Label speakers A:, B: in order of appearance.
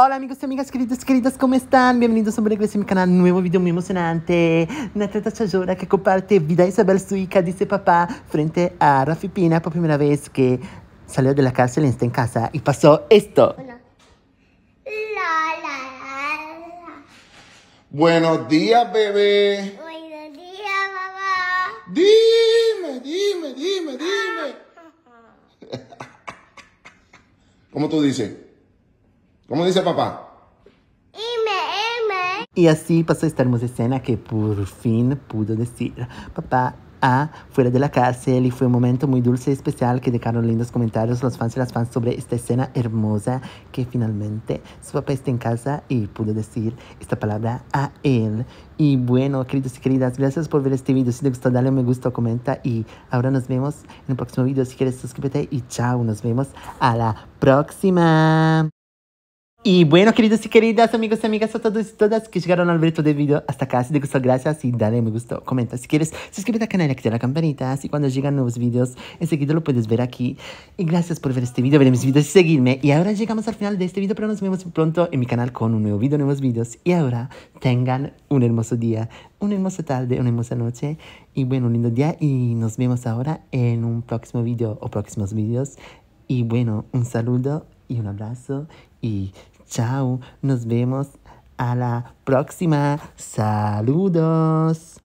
A: Hola amigos y amigas queridos, queridas, ¿cómo están? Bienvenidos a Regreso a mi canal, nuevo video muy emocionante. Una trata chayora que comparte vida Isabel Suica, dice papá, frente a Rafi Pina por primera vez que salió de la cárcel y está en casa y pasó esto. Buenos días, bebé. Buenos días, papá. Dime, dime, dime, dime. Ah. ¿Cómo tú dices? ¿Cómo dice papá? Y así pasó esta hermosa escena que por fin pudo decir papá A ah, fuera de la cárcel y fue un momento muy dulce y especial que dejaron lindos comentarios los fans y las fans sobre esta escena hermosa que finalmente su papá está en casa y pudo decir esta palabra a él. Y bueno, queridos y queridas, gracias por ver este video. Si te gustó, dale un me gusta o comenta. Y ahora nos vemos en el próximo video. Si quieres, suscríbete y chao. Nos vemos a la próxima. Y bueno, queridos y queridas, amigos y amigas, a todos y todas que llegaron al ver de video hasta acá. Si te gustó, gracias y dale me gustó, comenta. Si quieres, suscríbete al canal y activa la campanita. Así cuando llegan nuevos videos, enseguida lo puedes ver aquí. Y gracias por ver este video, ver mis videos y seguirme. Y ahora llegamos al final de este video, pero nos vemos pronto en mi canal con un nuevo video, nuevos videos. Y ahora tengan un hermoso día, una hermosa tarde, una hermosa noche y bueno, un lindo día. Y nos vemos ahora en un próximo video o próximos videos. Y bueno, un saludo y un abrazo y chao, nos vemos a la próxima. Saludos.